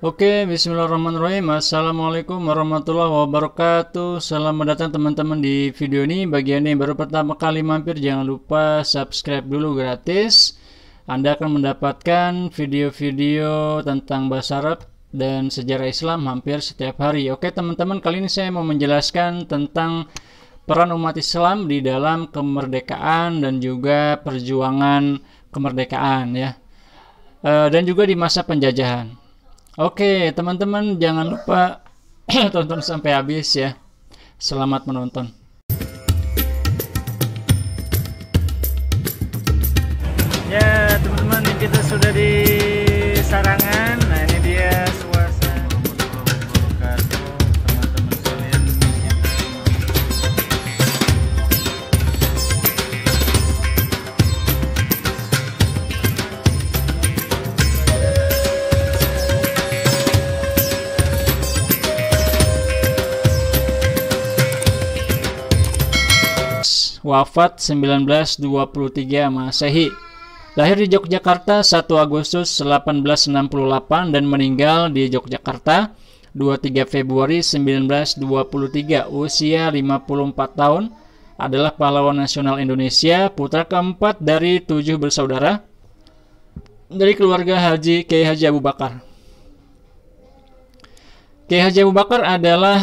Oke, bismillahirrahmanirrahim. Assalamualaikum warahmatullahi wabarakatuh. Selamat datang teman-teman di video ini. Bagi Anda yang baru pertama kali mampir, jangan lupa subscribe dulu gratis. Anda akan mendapatkan video-video tentang bahasa Arab dan sejarah Islam hampir setiap hari. Oke, teman-teman, kali ini saya mau menjelaskan tentang peran umat Islam di dalam kemerdekaan dan juga perjuangan kemerdekaan ya. Eh, dan juga di masa penjajahan. Oke, teman-teman jangan lupa tonton sampai habis ya. Selamat menonton. Ya, teman-teman kita sudah di wafat 1923 Masehi. Lahir di Yogyakarta 1 Agustus 1868 dan meninggal di Yogyakarta 23 Februari 1923, usia 54 tahun, adalah pahlawan nasional Indonesia, putra keempat dari tujuh bersaudara dari keluarga Haji K. Haji Abu Bakar. K. Haji Abu Bakar adalah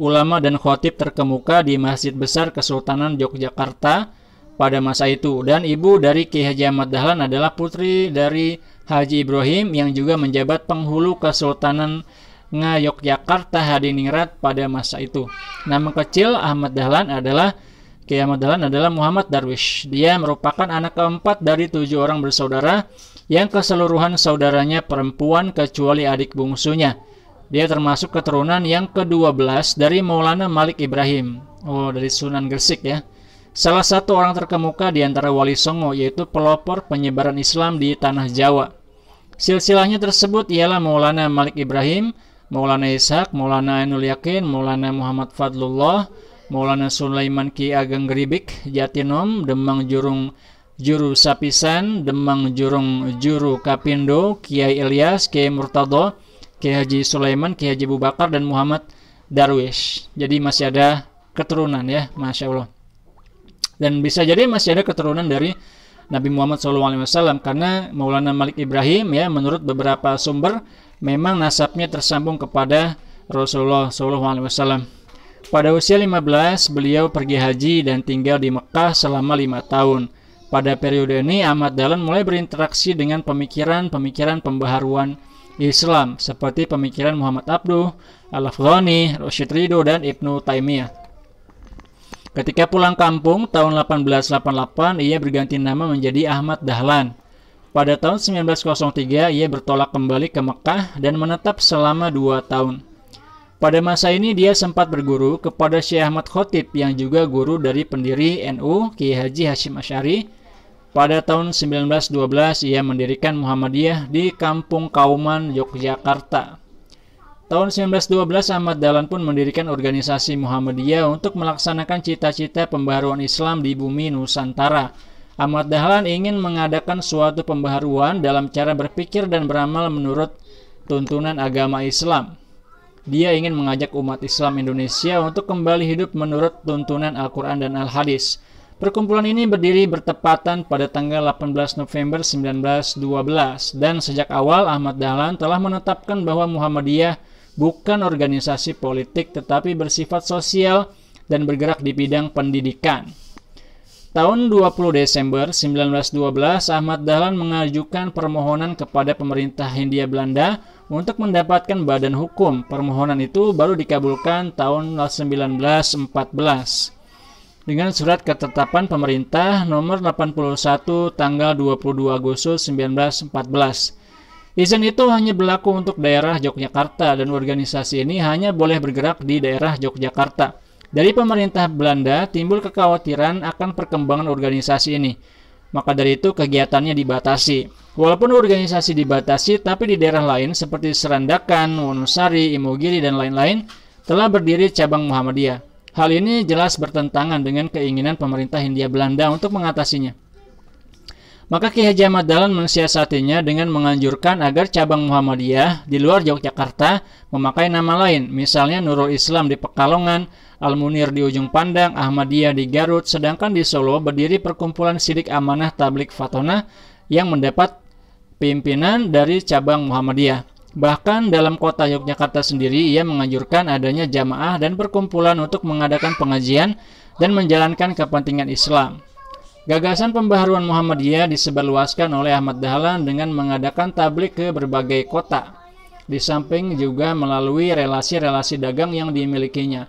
ulama dan khotib terkemuka di Masjid Besar Kesultanan Yogyakarta pada masa itu dan ibu dari Ki Haji Ahmad Dahlan adalah putri dari Haji Ibrahim yang juga menjabat penghulu Kesultanan Ngayogyakarta Hadiningrat pada masa itu. Nama kecil Ahmad Dahlan adalah Ki Ahmad Dahlan adalah Muhammad Darwish. Dia merupakan anak keempat dari tujuh orang bersaudara yang keseluruhan saudaranya perempuan kecuali adik bungsunya. Dia termasuk keturunan yang ke-12 dari Maulana Malik Ibrahim. Oh, dari Sunan Gresik ya. Salah satu orang terkemuka di antara Wali Songo yaitu pelopor penyebaran Islam di tanah Jawa. Silsilahnya tersebut ialah Maulana Malik Ibrahim, Maulana Ishak, Maulana Ainul Yakin, Maulana Muhammad Fadlullah, Maulana Sulaiman Ki Ageng Geribik, Jatinom, Demang Jurung Juru Sapisan, Demang Jurung Juru Kapindo, Kiai Ilyas, Kiai Murtado, Kiai Haji Sulaiman, Kiai Haji Abu Bakar dan Muhammad Darwish. Jadi masih ada keturunan ya, masya Allah. Dan bisa jadi masih ada keturunan dari Nabi Muhammad SAW karena Maulana Malik Ibrahim ya menurut beberapa sumber memang nasabnya tersambung kepada Rasulullah SAW. Pada usia 15 beliau pergi haji dan tinggal di Mekah selama lima tahun. Pada periode ini Ahmad Dahlan mulai berinteraksi dengan pemikiran-pemikiran pembaharuan Islam seperti pemikiran Muhammad Abduh, Al-Afghani, Rashid Ridho, dan Ibnu Taimiyah. Ketika pulang kampung tahun 1888, ia berganti nama menjadi Ahmad Dahlan. Pada tahun 1903, ia bertolak kembali ke Mekah dan menetap selama dua tahun. Pada masa ini dia sempat berguru kepada Syekh Ahmad Khotib yang juga guru dari pendiri NU Kiai Haji Hashim Ashari. Pada tahun 1912 ia mendirikan Muhammadiyah di Kampung Kauman, Yogyakarta. Tahun 1912 Ahmad Dahlan pun mendirikan organisasi Muhammadiyah untuk melaksanakan cita-cita pembaharuan Islam di bumi Nusantara. Ahmad Dahlan ingin mengadakan suatu pembaharuan dalam cara berpikir dan beramal menurut tuntunan agama Islam. Dia ingin mengajak umat Islam Indonesia untuk kembali hidup menurut tuntunan Al-Quran dan Al-Hadis. Perkumpulan ini berdiri bertepatan pada tanggal 18 November 1912 dan sejak awal Ahmad Dahlan telah menetapkan bahwa Muhammadiyah bukan organisasi politik tetapi bersifat sosial dan bergerak di bidang pendidikan. Tahun 20 Desember 1912, Ahmad Dahlan mengajukan permohonan kepada pemerintah Hindia Belanda untuk mendapatkan badan hukum. Permohonan itu baru dikabulkan tahun 1914 dengan surat ketetapan pemerintah nomor 81 tanggal 22 Agustus 1914. Izin itu hanya berlaku untuk daerah Yogyakarta dan organisasi ini hanya boleh bergerak di daerah Yogyakarta. Dari pemerintah Belanda timbul kekhawatiran akan perkembangan organisasi ini. Maka dari itu kegiatannya dibatasi. Walaupun organisasi dibatasi, tapi di daerah lain seperti Serandakan, Wonosari, Imogiri, dan lain-lain telah berdiri cabang Muhammadiyah. Hal ini jelas bertentangan dengan keinginan pemerintah Hindia Belanda untuk mengatasinya. Maka Ki Haji Ahmad Dahlan mensiasatinya dengan menganjurkan agar cabang Muhammadiyah di luar Yogyakarta memakai nama lain, misalnya Nurul Islam di Pekalongan, Al-Munir di Ujung Pandang, Ahmadiyah di Garut, sedangkan di Solo berdiri perkumpulan sidik amanah tablik fatona yang mendapat pimpinan dari cabang Muhammadiyah. Bahkan dalam kota Yogyakarta sendiri ia menganjurkan adanya jamaah dan perkumpulan untuk mengadakan pengajian dan menjalankan kepentingan Islam. Gagasan pembaharuan Muhammadiyah disebarluaskan oleh Ahmad Dahlan dengan mengadakan tablik ke berbagai kota, di samping juga melalui relasi-relasi dagang yang dimilikinya.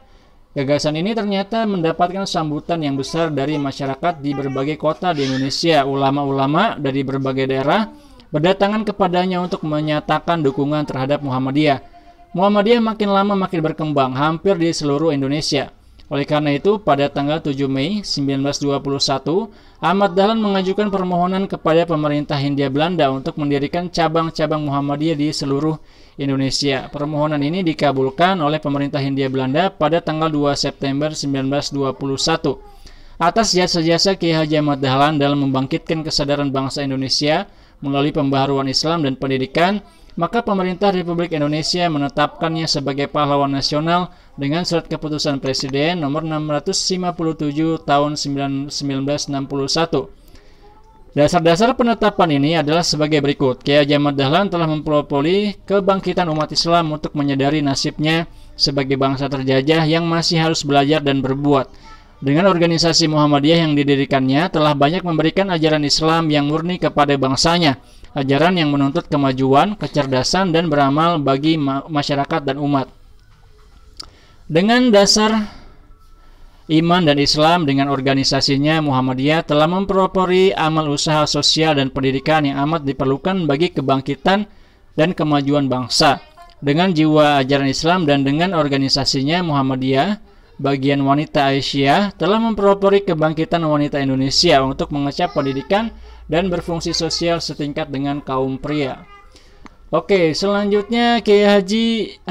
Gagasan ini ternyata mendapatkan sambutan yang besar dari masyarakat di berbagai kota di Indonesia, ulama-ulama dari berbagai daerah, berdatangan kepadanya untuk menyatakan dukungan terhadap Muhammadiyah. Muhammadiyah makin lama makin berkembang hampir di seluruh Indonesia. Oleh karena itu, pada tanggal 7 Mei 1921, Ahmad Dahlan mengajukan permohonan kepada pemerintah Hindia Belanda untuk mendirikan cabang-cabang Muhammadiyah di seluruh Indonesia. Permohonan ini dikabulkan oleh pemerintah Hindia Belanda pada tanggal 2 September 1921 atas jasa-jasa Kiai Haji Ahmad Dahlan dalam membangkitkan kesadaran bangsa Indonesia melalui pembaharuan Islam dan pendidikan, maka pemerintah Republik Indonesia menetapkannya sebagai pahlawan nasional dengan surat keputusan Presiden nomor 657 tahun 1961. Dasar-dasar penetapan ini adalah sebagai berikut. Kiai Ahmad Dahlan telah mempelopori kebangkitan umat Islam untuk menyadari nasibnya sebagai bangsa terjajah yang masih harus belajar dan berbuat dengan organisasi Muhammadiyah yang didirikannya telah banyak memberikan ajaran Islam yang murni kepada bangsanya, ajaran yang menuntut kemajuan, kecerdasan, dan beramal bagi ma masyarakat dan umat. Dengan dasar iman dan Islam dengan organisasinya Muhammadiyah telah mempropori amal usaha sosial dan pendidikan yang amat diperlukan bagi kebangkitan dan kemajuan bangsa. Dengan jiwa ajaran Islam dan dengan organisasinya Muhammadiyah, bagian wanita Asia telah mempropori kebangkitan wanita Indonesia untuk mengecap pendidikan dan berfungsi sosial setingkat dengan kaum pria. Oke, selanjutnya Kiai Haji